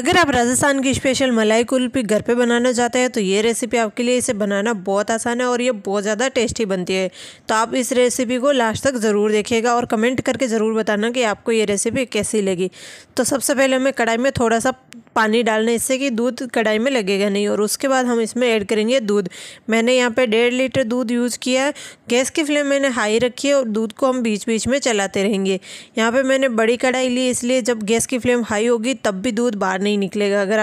अगर आप राजस्थान की स्पेशल मलाई कुल्फी घर पे बनाना चाहते हैं तो ये रेसिपी आपके लिए इसे बनाना बहुत आसान है और ये बहुत ज़्यादा टेस्टी बनती है तो आप इस रेसिपी को लास्ट तक ज़रूर देखिएगा और कमेंट करके ज़रूर बताना कि आपको ये रेसिपी कैसी लगी तो सबसे पहले हमें कढ़ाई में थोड़ा सा पानी डालना इससे कि दूध कढ़ाई में लगेगा नहीं और उसके बाद हम इसमें ऐड करेंगे दूध मैंने यहाँ पर डेढ़ लीटर दूध यूज़ किया है गैस की फ्लेम मैंने हाई रखी है और दूध को हम बीच बीच में चलाते रहेंगे यहाँ पर मैंने बड़ी कढ़ाई ली इसलिए जब गैस की फ्लेम हाई होगी तब भी दूध बाहर नहीं नहीं निकलेगा अगर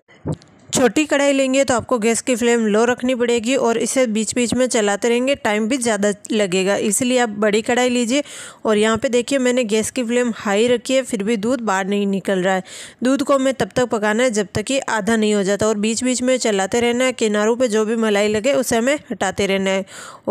छोटी कढ़ाई लेंगे तो आपको गैस की फ्लेम लो रखनी पड़ेगी और इसे बीच बीच में चलाते रहेंगे टाइम भी ज़्यादा लगेगा इसलिए आप बड़ी कढ़ाई लीजिए और यहाँ पे देखिए मैंने गैस की फ्लेम हाई रखी है फिर भी दूध बाहर नहीं निकल रहा है दूध को हमें तब तक पकाना है जब तक कि आधा नहीं हो जाता और बीच बीच में चलाते रहना है किनारों पर जो भी मलाई लगे उसे हमें हटाते रहना है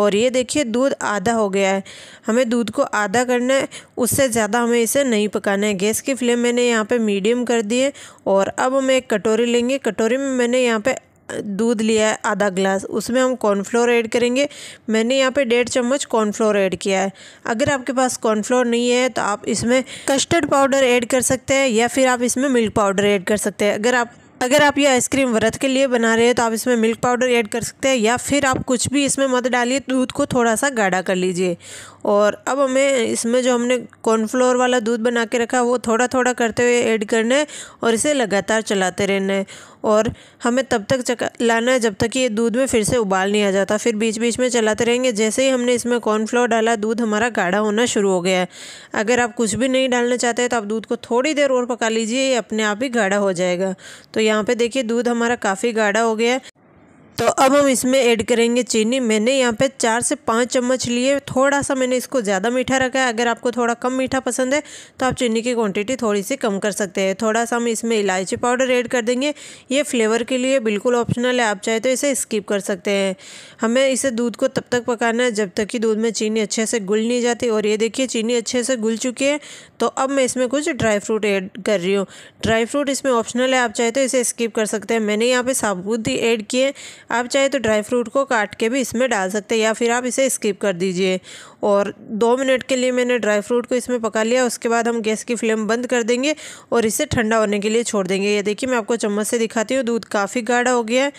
और ये देखिए दूध आधा हो गया है हमें दूध को आधा करना है उससे ज़्यादा हमें इसे नहीं पकाना है गैस की फ्लेम मैंने यहाँ पर मीडियम कर दी है और अब हम एक कटोरी लेंगे कटोरी मैंने यहाँ पे दूध लिया है आधा ग्लास उसमें हम कॉर्नफ्लोर ऐड करेंगे मैंने यहाँ पे डेढ़ चम्मच कॉर्नफ्लोर ऐड किया है अगर आपके पास कॉर्नफ्लोर नहीं है तो आप इसमें कस्टर्ड पाउडर ऐड कर सकते हैं या फिर आप इसमें मिल्क पाउडर ऐड कर सकते हैं अगर आप अगर आप ये आइसक्रीम व्रत के लिए बना रहे हो तो आप इसमें मिल्क पाउडर ऐड कर सकते हैं या फिर आप कुछ भी इसमें मत डालिए दूध को थोड़ा सा गाढ़ा कर लीजिए और अब हमें इसमें जो हमने कॉर्नफ्लोर वाला दूध बना के रखा वो थोड़ा थोड़ा करते हुए ऐड करना है और इसे लगातार चलाते रहना है और हमें तब तक चलाना है जब तक ये दूध में फिर से उबाल नहीं आ जाता फिर बीच बीच में चलाते रहेंगे जैसे ही हमने इसमें कॉर्नफ्लोर डाला दूध हमारा गाढ़ा होना शुरू हो गया है अगर आप कुछ भी नहीं डालना चाहते तो आप दूध को थोड़ी देर और पका लीजिए ये अपने आप ही गाढ़ा हो जाएगा तो यहाँ पे देखिए दूध हमारा काफ़ी गाढ़ा हो गया है तो अब हम इसमें ऐड करेंगे चीनी मैंने यहाँ पे चार से पाँच चम्मच लिए थोड़ा सा मैंने इसको ज़्यादा मीठा रखा है अगर आपको थोड़ा कम मीठा पसंद है तो आप चीनी की क्वांटिटी थोड़ी सी कम कर सकते हैं थोड़ा सा हम इसमें इलायची पाउडर ऐड कर देंगे ये फ्लेवर के लिए बिल्कुल ऑप्शनल है आप चाहे तो इसे स्किप कर सकते हैं हमें इसे दूध को तब तक पकाना है जब तक कि दूध में चीनी अच्छे से गुल नहीं जाती और ये देखिए चीनी अच्छे से घुल चुकी है तो अब मैं इसमें कुछ ड्राई फ्रूट ऐड कर रही हूँ ड्राई फ्रूट इसमें ऑप्शनल है आप चाहे तो इसे स्किप कर सकते हैं मैंने यहाँ पर साबुत ही ऐड किए आप चाहे तो ड्राई फ्रूट को काट के भी इसमें डाल सकते हैं या फिर आप इसे स्किप कर दीजिए और दो मिनट के लिए मैंने ड्राई फ्रूट को इसमें पका लिया उसके बाद हम गैस की फ्लेम बंद कर देंगे और इसे ठंडा होने के लिए छोड़ देंगे ये देखिए मैं आपको चम्मच से दिखाती हूँ दूध काफ़ी गाढ़ा हो गया है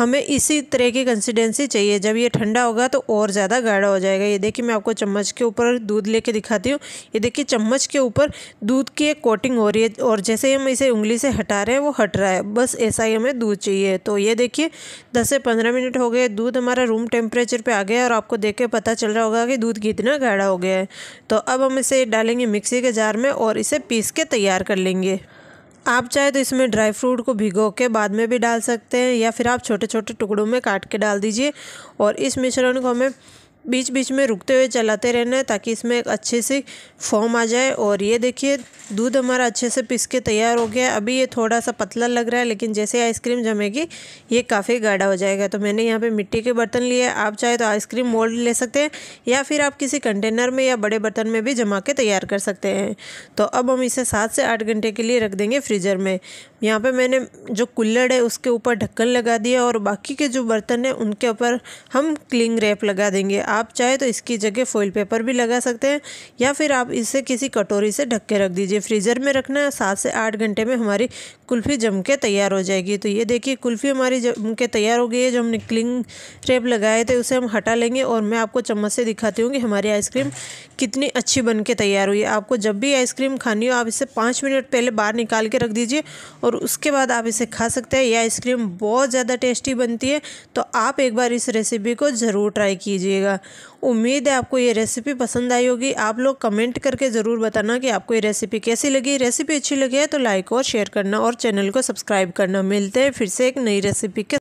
हमें इसी तरह की कंसिस्टेंसी चाहिए जब ये ठंडा होगा तो और ज़्यादा गाढ़ा हो जाएगा ये देखिए मैं आपको चम्मच के ऊपर दूध लेके दिखाती हूँ ये देखिए चम्मच के ऊपर दूध की एक कोटिंग हो रही है और जैसे ही हम इसे उंगली से हटा रहे हैं वो हट रहा है बस ऐसा ही हमें दूध चाहिए तो ये देखिए दस से पंद्रह मिनट हो गए दूध हमारा रूम टेम्परेचर पर आ गया और आपको देख के पता चल रहा होगा कि दूध कितना गाढ़ा हो गया है तो अब हम इसे डालेंगे मिक्सी के जार में और इसे पीस के तैयार कर लेंगे आप चाहे तो इसमें ड्राई फ्रूट को भिगो के बाद में भी डाल सकते हैं या फिर आप छोटे छोटे टुकड़ों में काट के डाल दीजिए और इस मिश्रण को हमें बीच बीच में रुकते हुए चलाते रहना है ताकि इसमें एक अच्छे से फॉर्म आ जाए और ये देखिए दूध हमारा अच्छे से पिस के तैयार हो गया अभी ये थोड़ा सा पतला लग रहा है लेकिन जैसे आइसक्रीम जमेगी ये काफ़ी गाढ़ा हो जाएगा तो मैंने यहाँ पे मिट्टी के बर्तन लिए आप चाहे तो आइसक्रीम मोल्ड ले सकते हैं या फिर आप किसी कंटेनर में या बड़े बर्तन में भी जमा के तैयार कर सकते हैं तो अब हम इसे सात से आठ घंटे के लिए रख देंगे फ्रीजर में यहाँ पर मैंने जो कुल्लड़ है उसके ऊपर ढक्कन लगा दिया और बाकी के जो बर्तन हैं उनके ऊपर हम क्लिंग रैप लगा देंगे आप चाहे तो इसकी जगह फॉइल पेपर भी लगा सकते हैं या फिर आप इसे किसी कटोरी से ढक के रख दीजिए फ्रीज़र में रखना है सात से आठ घंटे में हमारी कुल्फ़ी जम के तैयार हो जाएगी तो ये देखिए कुल्फ़ी हमारी जम के तैयार हो गई है जो हमने क्लिंग रेप लगाए थे उसे हम हटा लेंगे और मैं आपको चम्मच से दिखाती हूँ कि हमारी आइसक्रीम कितनी अच्छी बन के तैयार हुई है आपको जब भी आइसक्रीम खानी हो आप इसे पाँच मिनट पहले बाहर निकाल के रख दीजिए और उसके बाद आप इसे खा सकते हैं ये आइसक्रीम बहुत ज़्यादा टेस्टी बनती है तो आप एक बार इस रेसिपी को ज़रूर ट्राई कीजिएगा उम्मीद है आपको ये रेसिपी पसंद आई होगी आप लोग कमेंट करके ज़रूर बताना कि आपको ये रेसिपी कैसी लगी रेसिपी अच्छी लगी है तो लाइक और शेयर करना और चैनल को सब्सक्राइब करना मिलते हैं फिर से एक नई रेसिपी के